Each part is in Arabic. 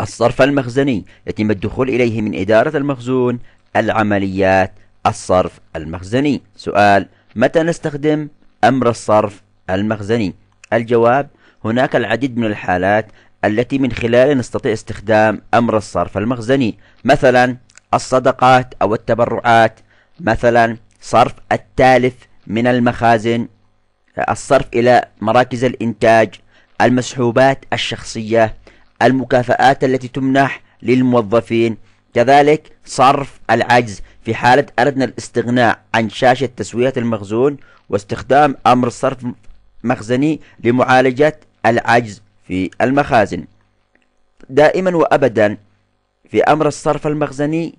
الصرف المخزني يتم الدخول إليه من إدارة المخزون العمليات الصرف المخزني سؤال متى نستخدم أمر الصرف المخزني الجواب هناك العديد من الحالات التي من خلال نستطيع استخدام أمر الصرف المخزني مثلا الصدقات أو التبرعات مثلا صرف التالف من المخازن الصرف إلى مراكز الإنتاج المسحوبات الشخصية المكافآت التي تمنح للموظفين كذلك صرف العجز في حالة أردنا الاستغناء عن شاشة تسوية المخزون واستخدام أمر صرف مخزني لمعالجة العجز في المخازن دائما وأبدا في أمر الصرف المخزني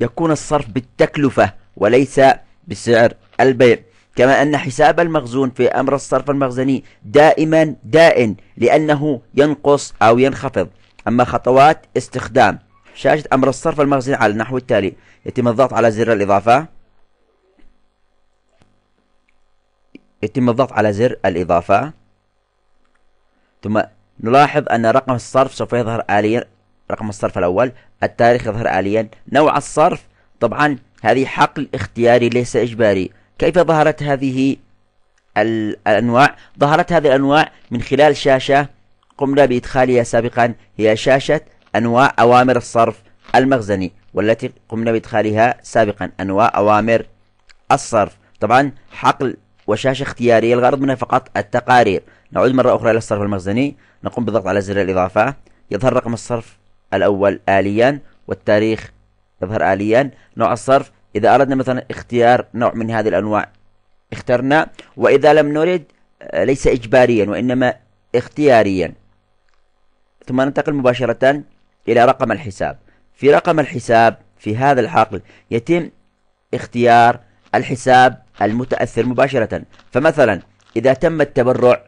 يكون الصرف بالتكلفة وليس بسعر البيع كما أن حساب المخزون في أمر الصرف المخزني دائما دائن لأنه ينقص أو ينخفض أما خطوات استخدام شاشة أمر الصرف المخزني على النحو التالي يتم الضغط على زر الإضافة يتم الضغط على زر الإضافة ثم نلاحظ أن رقم الصرف سوف يظهر آليا رقم الصرف الأول التاريخ يظهر آليا نوع الصرف طبعا هذه حقل اختياري ليس إجباري كيف ظهرت هذه الأنواع؟ ظهرت هذه الأنواع من خلال شاشة قمنا بإدخالها سابقا هي شاشة أنواع أوامر الصرف المخزني والتي قمنا بإدخالها سابقا أنواع أوامر الصرف طبعا حقل وشاشة اختيارية الغرض منها فقط التقارير نعود مرة أخرى إلى الصرف المخزني نقوم بالضغط على زر الإضافة يظهر رقم الصرف الأول آليا والتاريخ يظهر آليا نوع الصرف إذا أردنا مثلا اختيار نوع من هذه الأنواع اخترنا وإذا لم نرد آه، ليس إجباريا وإنما اختياريا ثم ننتقل مباشرة إلى رقم الحساب في رقم الحساب في هذا الحقل يتم اختيار الحساب المتأثر مباشرة فمثلا إذا تم التبرع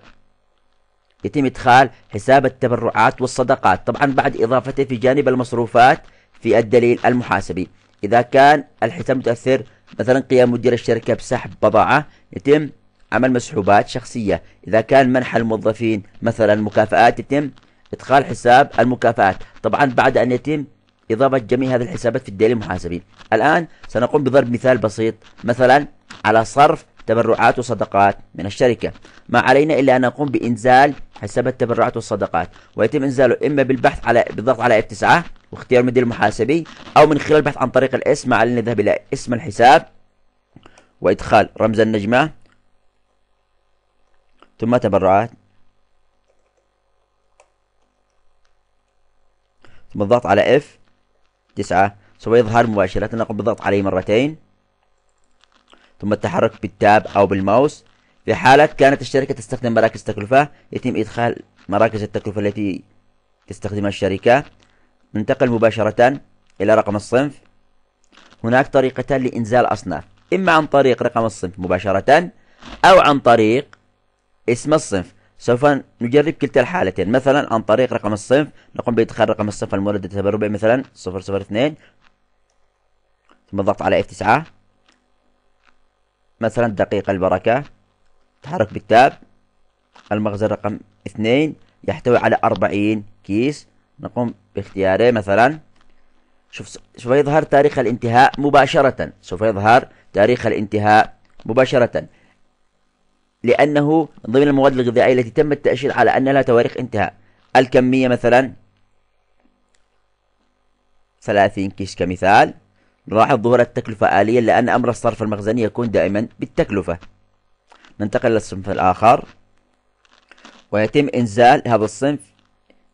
يتم إدخال حساب التبرعات والصدقات طبعا بعد إضافته في جانب المصروفات في الدليل المحاسبي إذا كان الحساب متأثر مثلا قيام مدير الشركة بسحب بضاعة يتم عمل مسحوبات شخصية إذا كان منح الموظفين مثلا مكافآت يتم إدخال حساب المكافآت طبعا بعد أن يتم إضافة جميع هذه الحسابات في الدليل المحاسبي الآن سنقوم بضرب مثال بسيط مثلا على صرف تبرعات وصدقات من الشركة ما علينا إلا أن نقوم بإنزال حساب التبرعات والصدقات ويتم إنزاله إما بالبحث على بالضغط على F9 واختيار المدير المحاسبي أو من خلال البحث عن طريق الاسم علينا نذهب إلى اسم الحساب وإدخال رمز النجمة ثم تبرعات ثم الضغط على اف تسعة سوف يظهر مباشرة نقوم بالضغط عليه مرتين ثم التحرك بالتاب أو بالماوس في حالة كانت الشركة تستخدم مراكز تكلفة يتم إدخال مراكز التكلفة التي تستخدمها الشركة ننتقل مباشرة إلى رقم الصنف هناك طريقتان لإنزال أصناف إما عن طريق رقم الصنف مباشرة أو عن طريق اسم الصنف سوف نجرب كلتا الحالتين مثلا عن طريق رقم الصنف نقوم بإدخال رقم الصنف المورد التبرع مثلا 002 ثم الضغط على F9 مثلا دقيقة البركة تحرك بالتاب المخزن رقم اثنين يحتوي على أربعين كيس نقوم باختياره مثلا شوف سوف يظهر تاريخ الانتهاء مباشرة سوف يظهر تاريخ الانتهاء مباشرة لأنه ضمن المواد الغذائية التي تم التأشير على أن لها تواريخ انتهاء الكمية مثلا 30 كيس كمثال نلاحظ ظهور التكلفة آليا لأن أمر الصرف المخزني يكون دائما بالتكلفة ننتقل للصنف الآخر ويتم إنزال هذا الصنف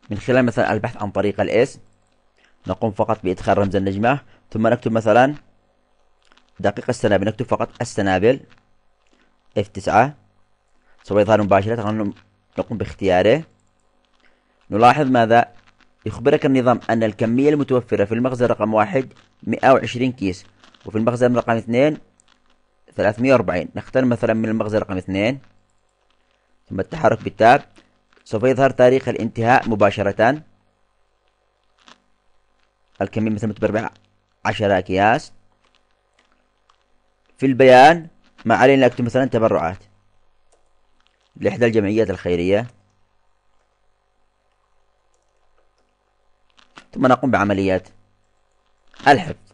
من خلال مثلا البحث عن طريق الاس نقوم فقط بادخال رمز النجمة ثم نكتب مثلا دقيق السنابل نكتب فقط السنابل اف تسعة سوف يظهر مباشرة نقوم باختياره نلاحظ ماذا يخبرك النظام أن الكمية المتوفرة في المخزن رقم واحد مئة وعشرين كيس وفي المخزن رقم اثنين ثلاثمية وأربعين نختار مثلا من المخزن رقم اثنين ثم التحرك بالتاب سوف يظهر تاريخ الانتهاء مباشرة الكمية مثل ما عشرة أكياس في البيان ما علينا أكتب مثلا تبرعات لإحدى الجمعيات الخيرية ثم نقوم بعمليات الحفظ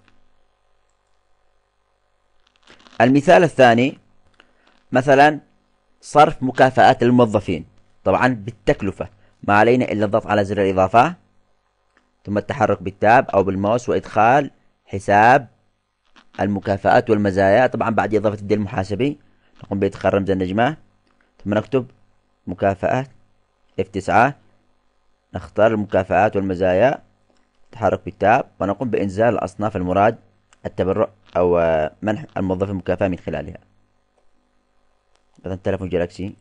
المثال الثاني مثلا صرف مكافآت الموظفين طبعا بالتكلفة ما علينا إلا الضغط على زر الإضافة ثم التحرك بالتاب أو بالماوس وإدخال حساب المكافآت والمزايا طبعا بعد إضافة الدليل المحاسبي نقوم بإدخال رمز النجمة ثم نكتب مكافأة F9 نختار المكافآت والمزايا تحرك بالتاب ونقوم بإنزال الأصناف المراد التبرع أو منح الموظف المكافأة من خلالها مثلا تلفون جلاكسي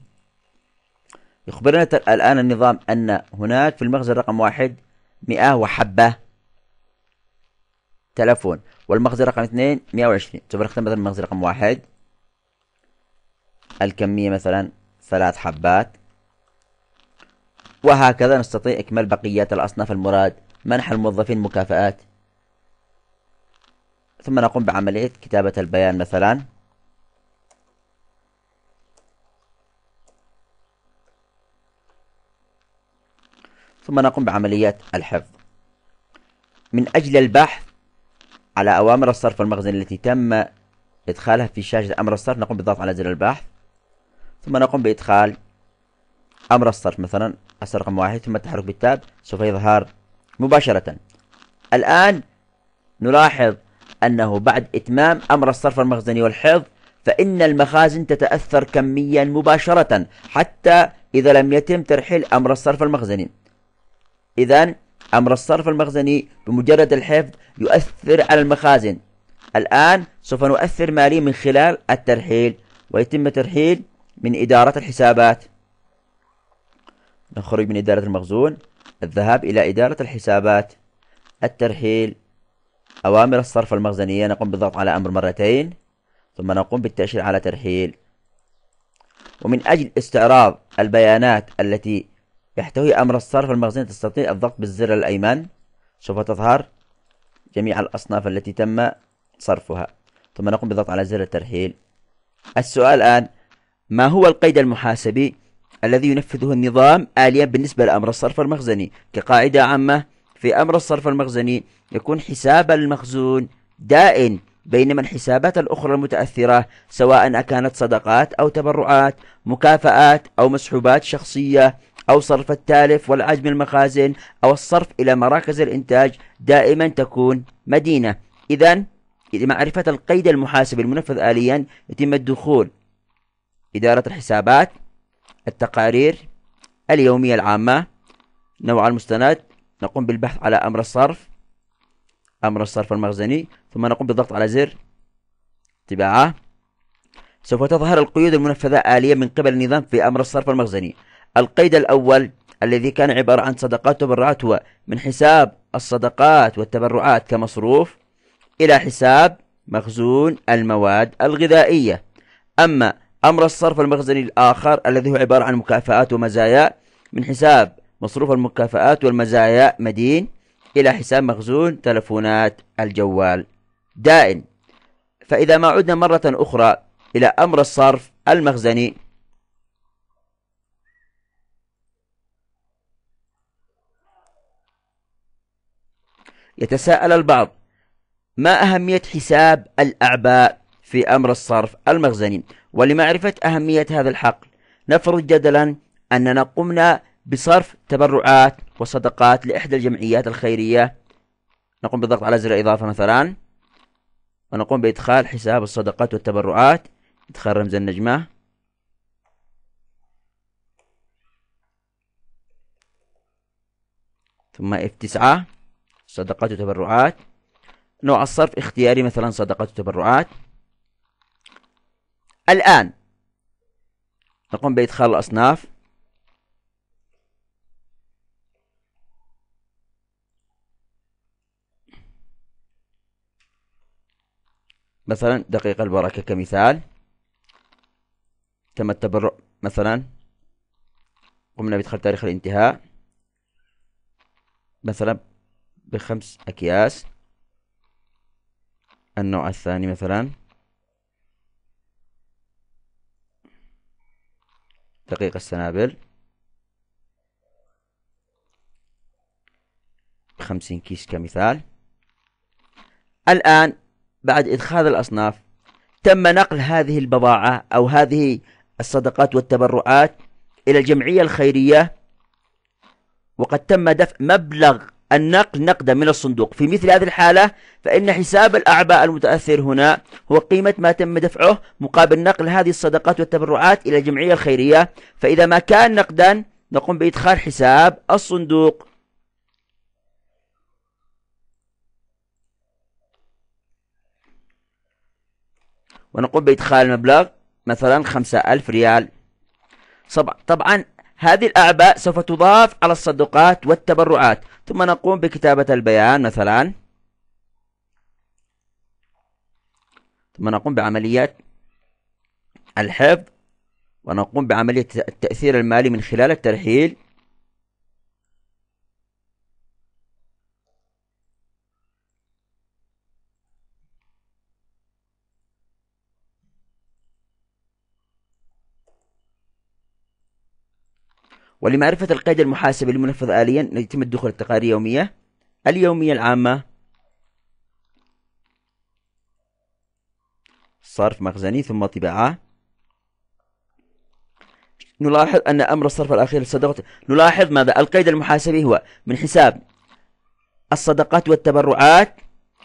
يخبرنا الآن النظام أن هناك في المخزن رقم واحد مئة وحبة تلفون والمخزن رقم اثنين مئة وعشرين سوف نختم مثلا المخزن رقم واحد الكمية مثلا ثلاث حبات وهكذا نستطيع إكمال بقية الأصناف المراد منح الموظفين مكافآت ثم نقوم بعملية كتابة البيان مثلا ثم نقوم بعمليات الحفظ من أجل البحث على أوامر الصرف المخزن التي تم إدخالها في شاشة أمر الصرف نقوم بالضغط على زر البحث ثم نقوم بإدخال أمر الصرف مثلا أصل رقم واحد ثم التحرك بالتاب سوف يظهر مباشرة الآن نلاحظ أنه بعد إتمام أمر الصرف المخزني والحفظ فإن المخازن تتأثر كميا مباشرة حتى إذا لم يتم ترحيل أمر الصرف المخزني إذا أمر الصرف المخزني بمجرد الحفظ يؤثر على المخازن الآن سوف نؤثر ماليا من خلال الترحيل ويتم ترحيل من إدارة الحسابات نخرج من إدارة المخزون الذهاب إلى إدارة الحسابات الترحيل أوامر الصرف المخزنية نقوم بالضغط على أمر مرتين ثم نقوم بالتأشير على ترحيل ومن أجل استعراض البيانات التي يحتوي أمر الصرف المخزن تستطيع الضغط بالزر الأيمن سوف تظهر جميع الأصناف التي تم صرفها ثم نقوم بالضغط على زر الترحيل السؤال الآن ما هو القيد المحاسبي الذي ينفذه النظام آليا بالنسبة لأمر الصرف المخزني كقاعدة عامة في أمر الصرف المخزني يكون حساب المخزون دائن بينما الحسابات الأخرى المتأثرة سواء أكانت صدقات أو تبرعات مكافآت أو مسحوبات شخصية أو صرف التالف والعجم المخازن أو الصرف إلى مراكز الإنتاج دائما تكون مدينة إذا لمعرفة القيد المحاسب المنفذ آليا يتم الدخول إدارة الحسابات التقارير اليومية العامة نوع المستند نقوم بالبحث على أمر الصرف أمر الصرف المخزني ثم نقوم بالضغط على زر طباعة سوف تظهر القيود المنفذة آليا من قبل النظام في أمر الصرف المخزني القيد الأول الذي كان عبارة عن صدقات وتبرعات هو من حساب الصدقات والتبرعات كمصروف إلى حساب مخزون المواد الغذائية أما أمر الصرف المخزني الآخر الذي هو عبارة عن مكافآت ومزايا من حساب مصروف المكافآت والمزايا مدين إلى حساب مخزون تلفونات الجوال دائن فإذا ما عدنا مرة أخرى إلى أمر الصرف المخزني يتساءل البعض ما أهمية حساب الأعباء في أمر الصرف المخزني ولمعرفة أهمية هذا الحقل نفرض جدلا أننا قمنا بصرف تبرعات وصدقات لإحدى الجمعيات الخيرية نقوم بالضغط على زر إضافة مثلا ونقوم بإدخال حساب الصدقات والتبرعات إدخال رمز النجمة ثم F9 صدقات وتبرعات نوع الصرف اختياري مثلا صدقات وتبرعات الآن نقوم بإدخال الأصناف مثلا دقيقة البركة كمثال تم التبرع مثلا قمنا بإدخال تاريخ الانتهاء مثلا بخمس أكياس النوع الثاني مثلا دقيق السنابل بخمسين كيس كمثال الآن بعد إدخال الأصناف تم نقل هذه البضاعة أو هذه الصدقات والتبرعات إلى الجمعية الخيرية وقد تم دفع مبلغ النقل نقدا من الصندوق في مثل هذه الحالة فإن حساب الأعباء المتأثر هنا هو قيمة ما تم دفعه مقابل نقل هذه الصدقات والتبرعات إلى الجمعية الخيرية فإذا ما كان نقدا نقوم بإدخال حساب الصندوق ونقوم بإدخال المبلغ مثلا خمسة ألف ريال طبعا هذه الأعباء سوف تضاف على الصدقات والتبرعات ثم نقوم بكتابة البيان مثلا ثم نقوم بعملية الحفظ ونقوم بعملية التأثير المالي من خلال الترحيل ولمعرفة القيد المحاسب المنفذ آليا يتم الدخول التقارير اليومية اليومية العامة صرف مخزني ثم طباعة نلاحظ أن أمر الصرف الأخير للصدقات نلاحظ ماذا القيد المحاسبي هو من حساب الصدقات والتبرعات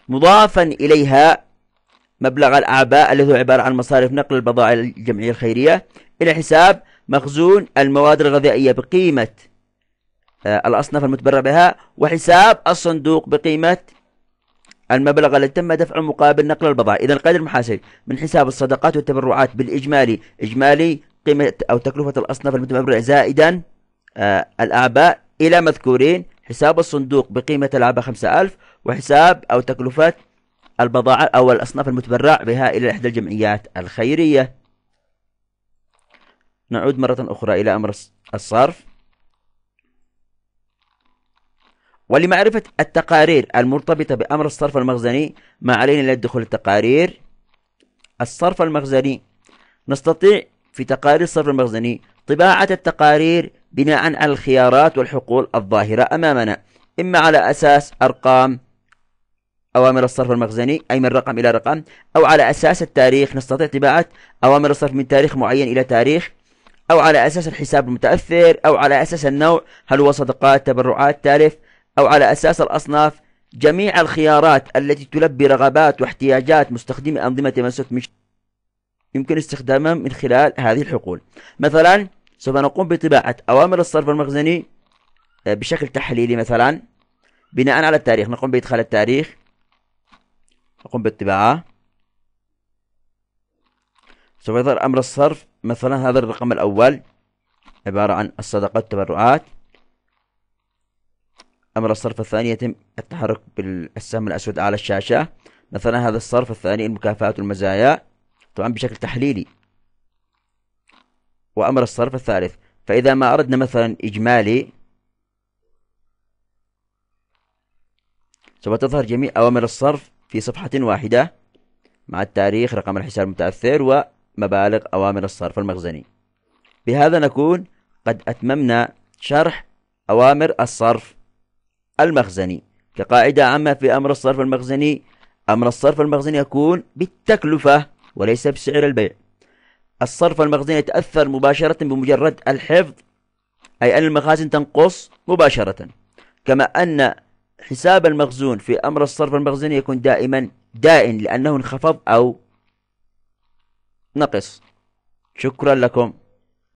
مضافا إليها مبلغ الأعباء الذي هو عبارة عن مصاريف نقل البضائع الجمعية الخيرية إلى حساب مخزون المواد الغذائية بقيمة آه، الأصناف المتبرع بها وحساب الصندوق بقيمة المبلغ الذي تم دفعه مقابل نقل البضائع إذا القيد المحاسبي من حساب الصدقات والتبرعات بالإجمالي إجمالي قيمة أو تكلفة الأصناف المتبرع زائدا آه، الأعباء إلى مذكورين حساب الصندوق بقيمة العبة 5000 وحساب أو تكلفة البضاعة أو الأصناف المتبرع بها إلى إحدى الجمعيات الخيرية نعود مرة أخرى إلى أمر الصرف ولمعرفة التقارير المرتبطة بأمر الصرف المخزني ما علينا إلا الدخول التقارير الصرف المخزني نستطيع في تقارير الصرف المخزني طباعة التقارير بناء على الخيارات والحقول الظاهرة أمامنا إما على أساس أرقام أوامر الصرف المخزني أي من رقم إلى رقم أو على أساس التاريخ نستطيع طباعة أوامر الصرف من تاريخ معين إلى تاريخ أو على أساس الحساب المتأثر أو على أساس النوع هل هو صدقات تبرعات تالف أو على أساس الأصناف جميع الخيارات التي تلبي رغبات واحتياجات مستخدمي أنظمة تمسك مش يمكن استخدامها من خلال هذه الحقول مثلا سوف نقوم بطباعة أوامر الصرف المخزني آه، بشكل تحليلي مثلا بناء على التاريخ نقوم بإدخال التاريخ نقوم بالطباعة سوف يظهر أمر الصرف مثلا هذا الرقم الأول عبارة عن الصدقات والتبرعات أمر الصرف الثاني يتم التحرك بالسهم الأسود على الشاشة مثلا هذا الصرف الثاني المكافآت والمزايا طبعا بشكل تحليلي وأمر الصرف الثالث فإذا ما أردنا مثلا إجمالي سوف تظهر جميع أوامر الصرف في صفحة واحدة مع التاريخ رقم الحساب المتأثر و مبالغ أوامر الصرف المخزني بهذا نكون قد أتممنا شرح أوامر الصرف المخزني كقاعدة عامة في أمر الصرف المخزني أمر الصرف المخزني يكون بالتكلفة وليس بسعر البيع الصرف المخزني يتأثر مباشرة بمجرد الحفظ أي أن المخازن تنقص مباشرة كما أن حساب المخزون في أمر الصرف المخزني يكون دائما دائن لأنه انخفض أو نقص شكرا لكم